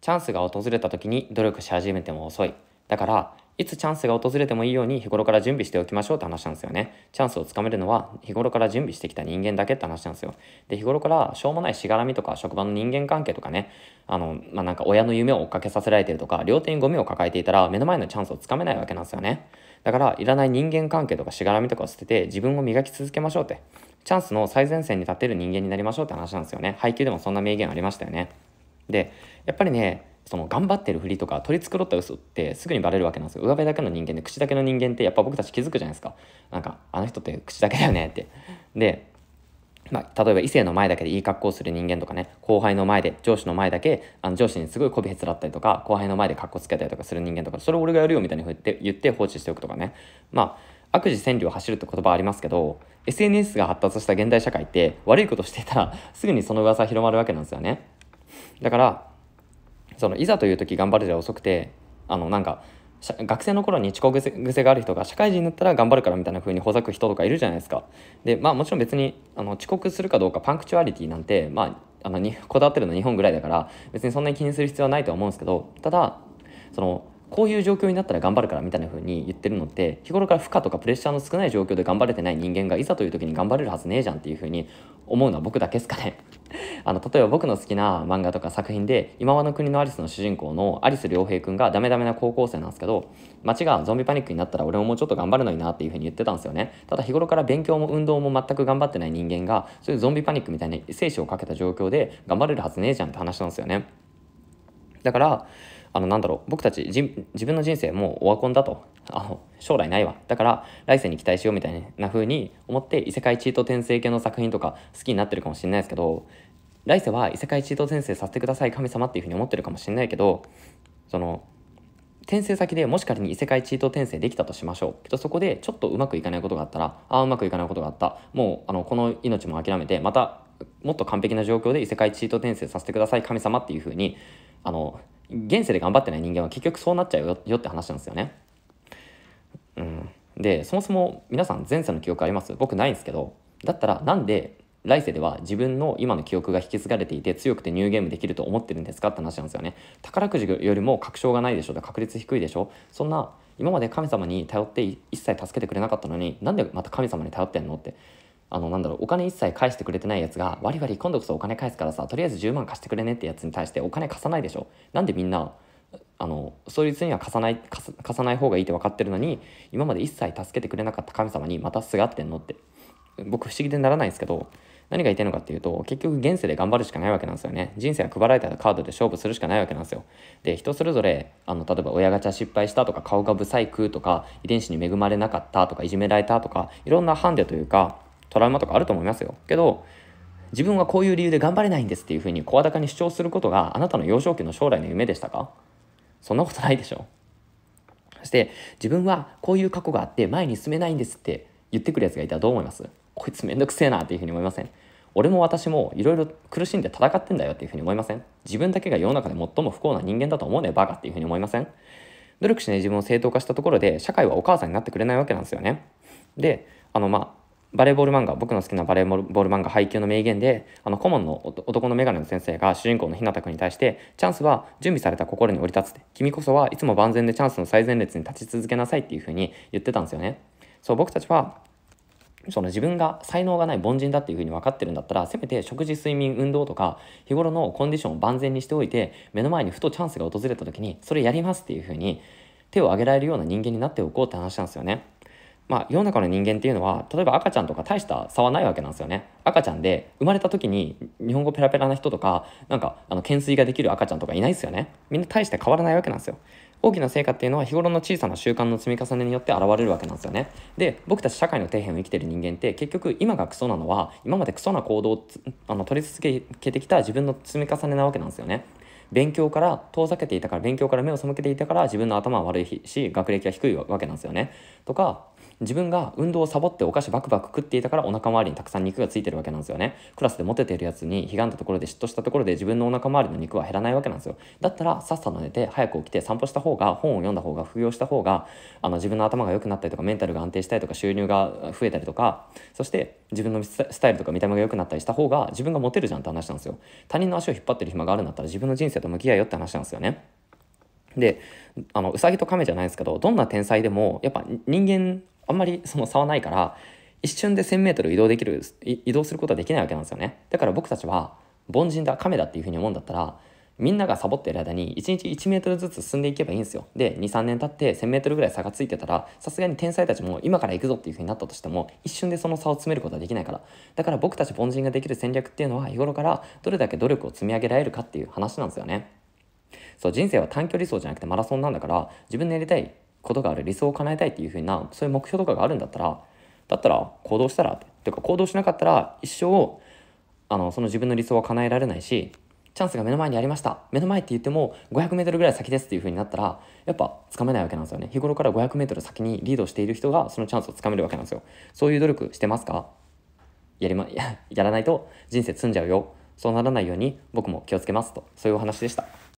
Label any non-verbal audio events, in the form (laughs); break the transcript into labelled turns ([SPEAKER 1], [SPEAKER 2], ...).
[SPEAKER 1] チャンスが訪れた時に努力し始めても遅い。だから、いつチャンスが訪れてもいいように日頃から準備しておきましょうって話なんですよね。チャンスをつかめるのは日頃から準備してきた人間だけって話なんですよ。で、日頃からしょうもないしがらみとか職場の人間関係とかね、あの、まあ、なんか親の夢を追っかけさせられてるとか、両手にゴミを抱えていたら目の前のチャンスをつかめないわけなんですよね。だから、いらない人間関係とかしがらみとかを捨てて自分を磨き続けましょうって。チャンスの最前線に立てる人間になりましょうって話なんですよね。配給でもそんな名言ありましたよね。でやっぱりねその頑張ってるふりとか取り繕った嘘ってすぐにバレるわけなんですよ上辺だけの人間で口だけの人間ってやっぱ僕たち気づくじゃないですかなんかあの人って口だけだよねってでまあ、例えば異性の前だけでいい格好をする人間とかね後輩の前で上司の前だけあの上司にすごいこびへつらったりとか後輩の前で格好つけたりとかする人間とかそれ俺がやるよみたいに言って言って放置しておくとかねまあ悪事千里を走るって言葉ありますけど SNS が発達した現代社会って悪いことしてたらすぐにその噂広まるわけなんですよね。だからそのいざという時頑張るじゃ遅くてあのなんか学生の頃に遅刻癖がある人が社会人になったら頑張るからみたいな風にほざく人とかいるじゃないですか。でまあもちろん別にあの遅刻するかどうかパンクチュアリティなんてまああのにこだわってるの日本ぐらいだから別にそんなに気にする必要はないとは思うんですけどただそのこういう状況になったら頑張るからみたいな風に言ってるのって日頃から負荷とかプレッシャーの少ない状況で頑張れてない人間がいざという時に頑張れるはずねえじゃんっていう風に思うのは僕だけですかねあの例えば僕の好きな漫画とか作品で「今和の国のアリス」の主人公のアリス良平君がダメダメな高校生なんですけど街がゾンビパニックになったら俺ももうちょっと頑張るのになっていうふうに言ってたんですよねただ日頃から勉強も運動も全く頑張ってない人間がそういうゾンビパニックみたいな生死をかけた状況で頑張れるはずねえじゃんって話なんですよねだからあのなんだろう僕たち自分の人生もうオワコンだとあの将来ないわだから来世に期待しようみたいな風に思って異世界チート転生系の作品とか好きになってるかもしれないですけど来世は異世界一度転生させてください神様っていうふうに思ってるかもしれないけどその転生先でもし仮に異世界チート転生できたとしましょうっとそこでちょっとうまくいかないことがあったらああうまくいかないことがあったもうあのこの命も諦めてまたもっと完璧な状況で異世界チート転生させてください神様っていうふうにあの現世で頑張ってない人間は結局そうなっちゃうよよって話なんですよね。うん、でそもそも皆さん前世の記憶あります僕ないんですけどだったらなんで来世では自分の今の記憶が引き継がれていて強くてニューゲームできると思ってるんですかって話なんですよね宝くじよりも確証がないでしょ確率低いでしょそんな今まで神様に頼って一切助けてくれなかったのになんでまた神様に頼ってんのってあのなんだろうお金一切返してくれてないやつが割りわり今度こそお金返すからさとりあえず10万貸してくれねってやつに対してお金貸さないでしょなんでみんなあのそいつには貸さない貸さない方がいいって分かってるのに今まで一切助けてくれなかった神様にまたすがってんのって僕不思議でならないんですけど何が言いたいのかっていうと、結局現世で頑張るしかないわけなんですよね。人生は配られたカードで勝負するしかないわけなんですよ。で、人それぞれ、あの、例えば親ガチャ失敗したとか、顔が不細工とか、遺伝子に恵まれなかったとか、いじめられたとか、いろんなハンデというか、トラウマとかあると思いますよ。けど、自分はこういう理由で頑張れないんですっていうふうに声高に主張することがあなたの幼少期の将来の夢でしたかそんなことないでしょそして自分はこういう過去があって前に進めないんですって言ってくるやつがいたらどう思いますこいつめんどくせえなっていうふうに思いません俺も私もいろいろ苦しんで戦ってんだよっていうふうに思いません自分だけが世の中で最も不幸な人間だと思うねバカっていうふうに思いません努力しない自分を正当化したところで社会はお母さんになってくれないわけなんですよねであのまあバレーボール漫画僕の好きなバレーボール漫画「配給」の名言であの顧問の男の眼鏡の先生が主人公の日向君に対して「チャンスは準備された心に降り立つ」君こそはいつも万全でチャンスの最前列に立ち続けなさい」っていうふうに言ってたんですよね。そう僕たちはその自分が才能がない凡人だっていうふうに分かってるんだったらせめて食事睡眠運動とか日頃のコンディションを万全にしておいて目の前にふとチャンスが訪れた時にそれやりますっていうふうに手を挙げられるような人間になっておこうって話なんですよね。まあ、世の中の人間っていうのは例えば赤ちゃんとか大した差はないわけなんですよね赤ちゃんで生まれた時に日本語ペラペラな人とかなんかあの懸垂ができる赤ちゃんとかいないですよねみんな大して変わらないわけなんですよ大きな成果っていうのは日頃の小さな習慣の積み重ねによって現れるわけなんですよね。で僕たち社会の底辺を生きてる人間って結局今がクソなのは今までクソな行動をあの取り続けてきた自分の積み重ねなわけなんですよね。勉強から遠ざけていたから勉強から目を背けていたから自分の頭は悪いし学歴は低いわけなんですよね。とか自分が運動をサボってお菓子バクバク食っていたからお腹周りにたくさん肉がついてるわけなんですよねクラスでモテてるやつにひがんだところで嫉妬したところで自分のお腹周りの肉は減らないわけなんですよだったらさっさと寝て早く起きて散歩した方が本を読んだ方が副業した方があの自分の頭が良くなったりとかメンタルが安定したりとか収入が増えたりとかそして自分のスタイルとか見た目が良くなったりした方が自分がモテるじゃんって話なんですよ他人の足を引っ張ってる暇があるんだったら自分の人生と向き合いよって話なんですよねであのうさぎと亀じゃないですけどどんな天才でもやっぱ人間あんまりその差はないから一瞬で 1,000m 移動できる移動することはできないわけなんですよねだから僕たちは凡人だ亀だっていうふうに思うんだったらみんながサボってる間に1日 1m ずつ進んでいけばいいんですよで23年経って 1,000m ぐらい差がついてたらさすがに天才たちも今から行くぞっていうふうになったとしても一瞬でその差を詰めることはできないからだから僕たち凡人ができる戦略っていうのは日頃からどれだけ努力を積み上げられるかっていう話なんですよねそう人生は短距離走じゃなくてマラソンなんだから自分のやりたいことがある理想を叶えたいっていうふうなそういう目標とかがあるんだったらだったら行動したらっというか行動しなかったら一生あのその自分の理想は叶えられないしチャンスが目の前にありました目の前って言っても 500m ぐらい先ですっていう風になったらやっぱつかめないわけなんですよね日頃から 500m 先にリードしている人がそのチャンスをつかめるわけなんですよそういう努力してますかやりま (laughs) やらないと人生詰んじゃうよそうならないように僕も気をつけますとそういうお話でした